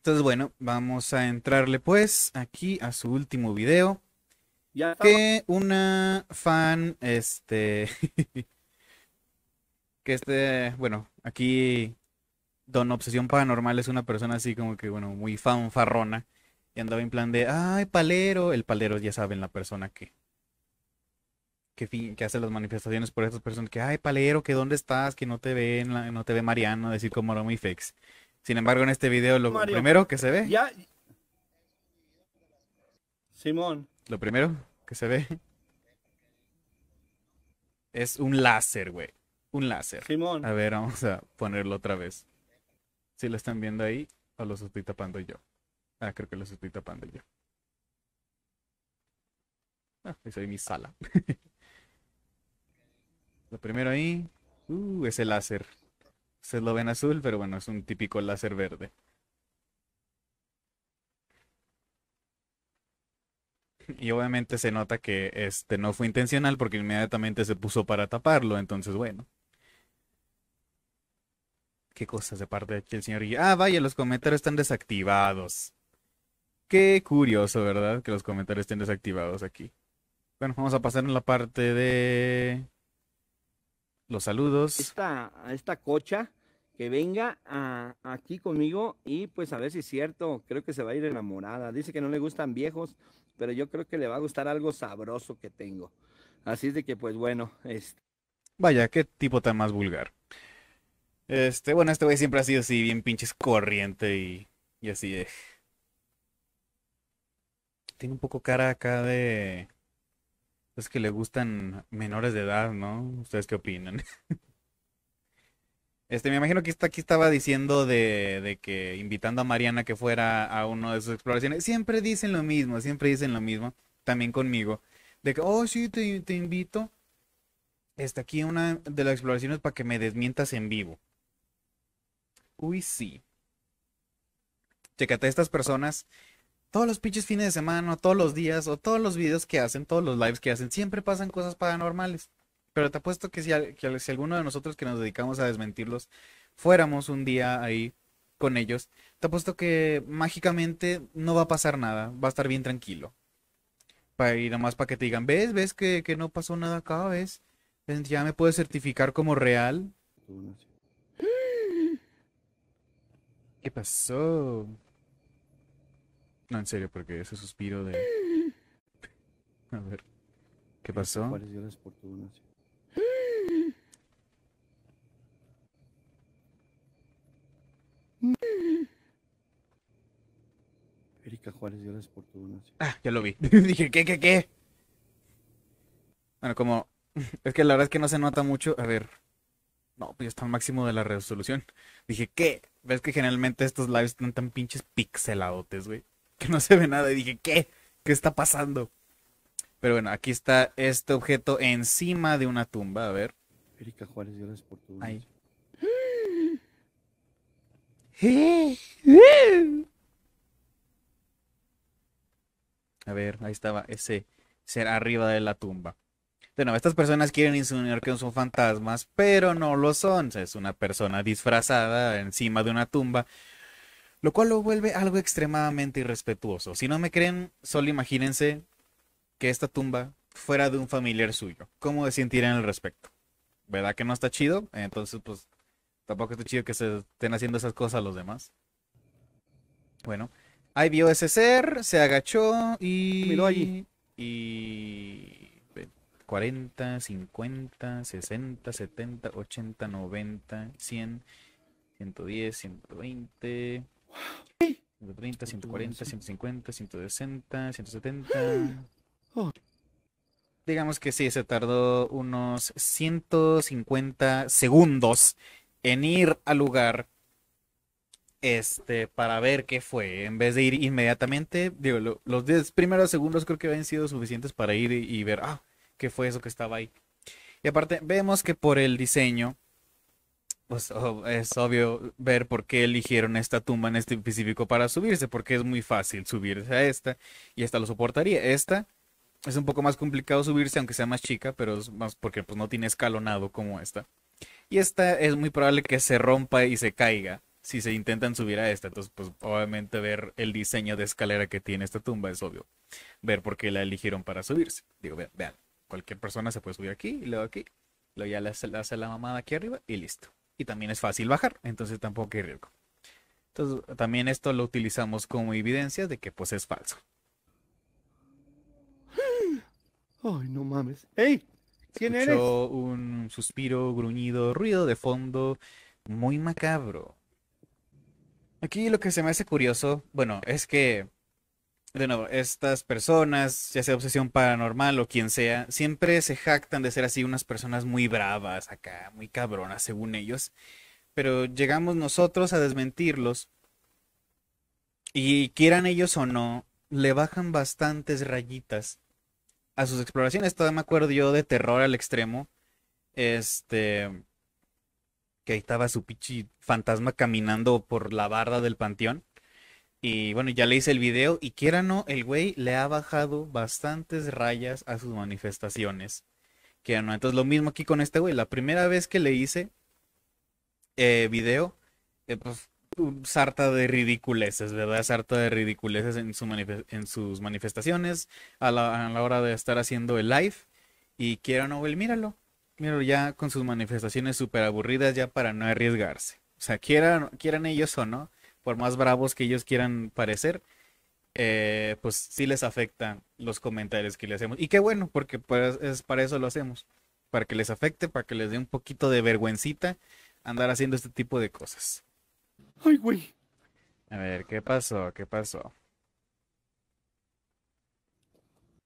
Entonces, bueno, vamos a entrarle pues aquí a su último video. Ya que una fan, este, que este, bueno, aquí Don Obsesión Paranormal es una persona así como que, bueno, muy fanfarrona. Y andaba en plan de, ay, palero. El palero, ya saben, la persona que, que, hace las manifestaciones por estas personas. Que, ay, palero, que dónde estás, que no te ve, no te ve Mariano, decir como era muy fex. Sin embargo, en este video lo primero que se ve. Ya. Simón. Lo primero que se ve es un láser, güey. Un láser. Simón. A ver, vamos a ponerlo otra vez. Si lo están viendo ahí o los estoy tapando yo. Ah, creo que los estoy tapando yo. Ah, esa es mi sala. lo primero ahí. Uh, el láser. Ustedes lo ven azul, pero bueno, es un típico láser verde. Y obviamente se nota que este no fue intencional porque inmediatamente se puso para taparlo, entonces bueno. ¿Qué cosas de parte de aquí el señor? Ah, vaya, los comentarios están desactivados. Qué curioso, ¿verdad? Que los comentarios estén desactivados aquí. Bueno, vamos a pasar en la parte de los saludos. Esta, esta cocha que venga a, aquí conmigo y pues a ver si es cierto, creo que se va a ir enamorada. Dice que no le gustan viejos, pero yo creo que le va a gustar algo sabroso que tengo. Así es de que pues bueno, este. Vaya, qué tipo tan más vulgar. Este, bueno, este güey siempre ha sido así, bien pinches corriente y, y así es. Tiene un poco cara acá de... Es que le gustan menores de edad, ¿no? ¿Ustedes qué opinan? Este, me imagino que está, aquí estaba diciendo de, que invitando a Mariana que fuera a uno de sus exploraciones. Siempre dicen lo mismo, siempre dicen lo mismo, también conmigo. De que, oh, sí, te, te invito. Está aquí una de las exploraciones para que me desmientas en vivo. Uy, sí. Chécate, estas personas todos los pinches fines de semana, todos los días, o todos los videos que hacen, todos los lives que hacen, siempre pasan cosas paranormales. Pero te apuesto que si, si alguno de nosotros que nos dedicamos a desmentirlos fuéramos un día ahí con ellos, te apuesto que mágicamente no va a pasar nada, va a estar bien tranquilo. Y nada más para que te digan, ves, ves que, que no pasó nada acá, ves, ya me puedes certificar como real. ¿Qué pasó? No, en serio, porque ese suspiro de. A ver. ¿Qué pasó? Erika Juárez, gracias por tu Ah, ya lo vi. Dije, ¿qué, qué, qué? Bueno, como. Es que la verdad es que no se nota mucho. A ver. No, pues está al máximo de la resolución. Dije, ¿qué? Ves que generalmente estos lives están tan pinches pixelados, güey que no se ve nada. Y dije, ¿qué? ¿Qué está pasando? Pero bueno, aquí está este objeto encima de una tumba. A ver. Erika Juárez, por Ahí. A ver, ahí estaba ese ser arriba de la tumba. Bueno, estas personas quieren insinuar que son fantasmas, pero no lo son. Es una persona disfrazada encima de una tumba lo cual lo vuelve algo extremadamente irrespetuoso. Si no me creen, solo imagínense que esta tumba fuera de un familiar suyo. ¿Cómo se sentirían al respecto? ¿Verdad que no está chido? Entonces, pues, tampoco está chido que se estén haciendo esas cosas los demás. Bueno, ahí vio ese ser, se agachó y... Miró allí. Y... 40, 50, 60, 70, 80, 90, 100, 110, 120... 130, 140, 150, 160, 170. Digamos que sí, se tardó unos 150 segundos en ir al lugar este, para ver qué fue. En vez de ir inmediatamente, digo, los 10 primeros segundos creo que habían sido suficientes para ir y, y ver, ah, qué fue eso que estaba ahí. Y aparte, vemos que por el diseño pues es obvio ver por qué eligieron esta tumba en este específico para subirse, porque es muy fácil subirse a esta y esta lo soportaría. Esta es un poco más complicado subirse, aunque sea más chica, pero es más porque pues, no tiene escalonado como esta. Y esta es muy probable que se rompa y se caiga si se intentan subir a esta. Entonces, pues obviamente ver el diseño de escalera que tiene esta tumba es obvio. Ver por qué la eligieron para subirse. Digo, vean, cualquier persona se puede subir aquí y luego aquí. Luego ya la le hace la mamada aquí arriba y listo y también es fácil bajar, entonces tampoco hay riesgo. Entonces también esto lo utilizamos como evidencia de que pues es falso. Ay, no mames. ¡Ey! ¿Quién eres? un suspiro, gruñido, ruido de fondo, muy macabro. Aquí lo que se me hace curioso, bueno, es que de nuevo, estas personas, ya sea obsesión paranormal o quien sea, siempre se jactan de ser así unas personas muy bravas acá, muy cabronas según ellos, pero llegamos nosotros a desmentirlos y quieran ellos o no, le bajan bastantes rayitas a sus exploraciones. Todavía me acuerdo yo de terror al extremo, este, que ahí estaba su pichi fantasma caminando por la barda del panteón y bueno, ya le hice el video y quiera no, el güey le ha bajado bastantes rayas a sus manifestaciones. Quiera no, entonces lo mismo aquí con este güey. La primera vez que le hice eh, video, eh, pues uh, sarta de ridiculeces, ¿verdad? Sarta de ridiculeces en, en sus manifestaciones a la, a la, hora de estar haciendo el live. Y quiera no, güey, míralo. Míralo ya con sus manifestaciones súper aburridas ya para no arriesgarse. O sea, quieran, quieran ellos o no por más bravos que ellos quieran parecer, eh, pues sí les afectan los comentarios que le hacemos. Y qué bueno, porque pues, es para eso lo hacemos, para que les afecte, para que les dé un poquito de vergüencita andar haciendo este tipo de cosas. Ay, güey. A ver, ¿qué pasó? ¿Qué pasó?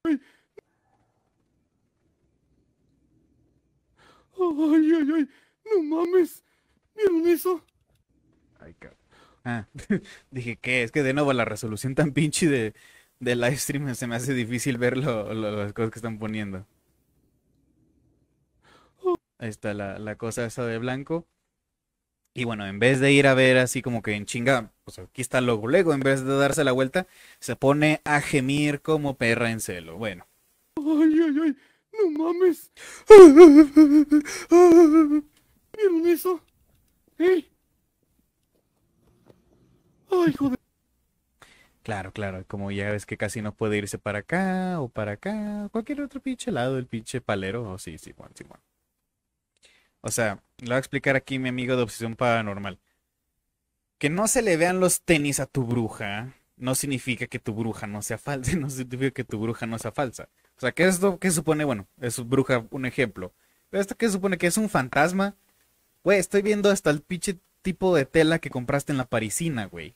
Ay, ay, ay, ay. no mames. ¿Vieron eso? Ay, cabrón. Ah, dije, ¿qué? Es que de nuevo la resolución tan pinche de, de live stream se me hace difícil ver las cosas que están poniendo. Ahí está la, cosa esa de blanco. Y bueno, en vez de ir a ver así como que en chinga, pues aquí está logo Lego en vez de darse la vuelta, se pone a gemir como perra en celo. Bueno. Ay, ay, ay, no mames. ¿Vieron eso? Claro, claro, como ya ves que casi no puede irse para acá o para acá, cualquier otro pinche lado, el pinche palero, o oh, sí, sí, O sea, lo va a explicar aquí mi amigo de Obsesión Paranormal. Que no se le vean los tenis a tu bruja no significa que tu bruja no sea falsa, no significa que tu bruja no sea falsa. O sea, que esto que supone, bueno, es bruja un ejemplo. esto qué supone que es un fantasma, güey, estoy viendo hasta el pinche tipo de tela que compraste en la parisina, güey.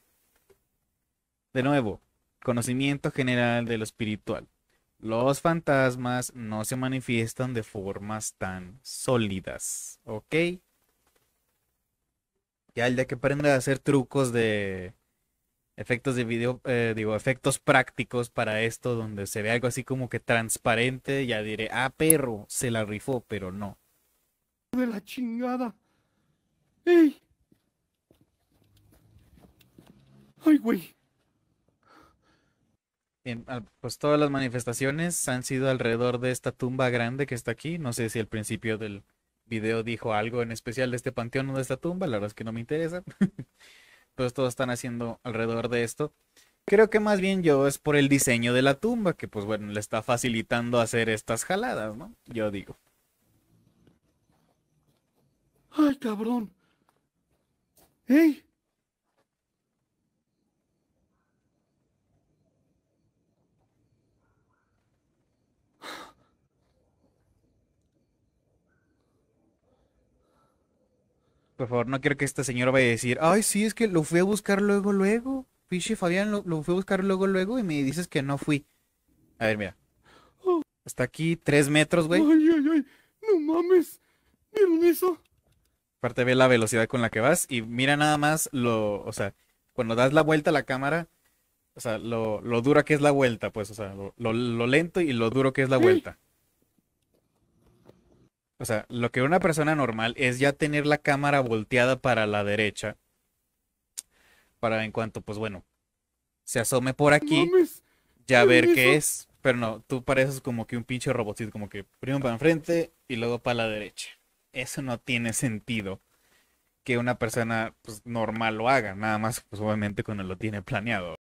De nuevo, conocimiento general de lo espiritual. Los fantasmas no se manifiestan de formas tan sólidas, ¿ok? Ya el de que aprenda a hacer trucos de efectos de video, eh, digo, efectos prácticos para esto, donde se ve algo así como que transparente, ya diré, ah, perro, se la rifó, pero no. De la chingada. ¡Ey! ¡Ay, güey! pues todas las manifestaciones han sido alrededor de esta tumba grande que está aquí. No sé si al principio del video dijo algo en especial de este panteón o de esta tumba, la verdad es que no me interesa. Entonces todos están haciendo alrededor de esto. Creo que más bien yo es por el diseño de la tumba, que pues bueno, le está facilitando hacer estas jaladas, ¿no? Yo digo. ¡Ay, cabrón! ¡Ey! Por favor, no quiero que esta señora vaya a decir, ay, sí, es que lo fui a buscar luego, luego. Piche Fabián, lo, fui a buscar luego, luego y me dices que no fui. A ver, mira. Hasta aquí, tres metros, güey. Ay, ay, ay, no mames. ¿Vieron eso? Aparte ve la velocidad con la que vas y mira nada más lo, o sea, cuando das la vuelta a la cámara, o sea, lo, lo dura que es la vuelta, pues, o sea, lo, lo lento y lo duro que es la vuelta. O sea, lo que una persona normal es ya tener la cámara volteada para la derecha. Para en cuanto, pues bueno, se asome por aquí, ya ver qué es. Pero no, tú pareces como que un pinche robotito, como que primero para enfrente y luego para la derecha. Eso no tiene sentido que una persona pues, normal lo haga, nada más pues obviamente cuando lo tiene planeado.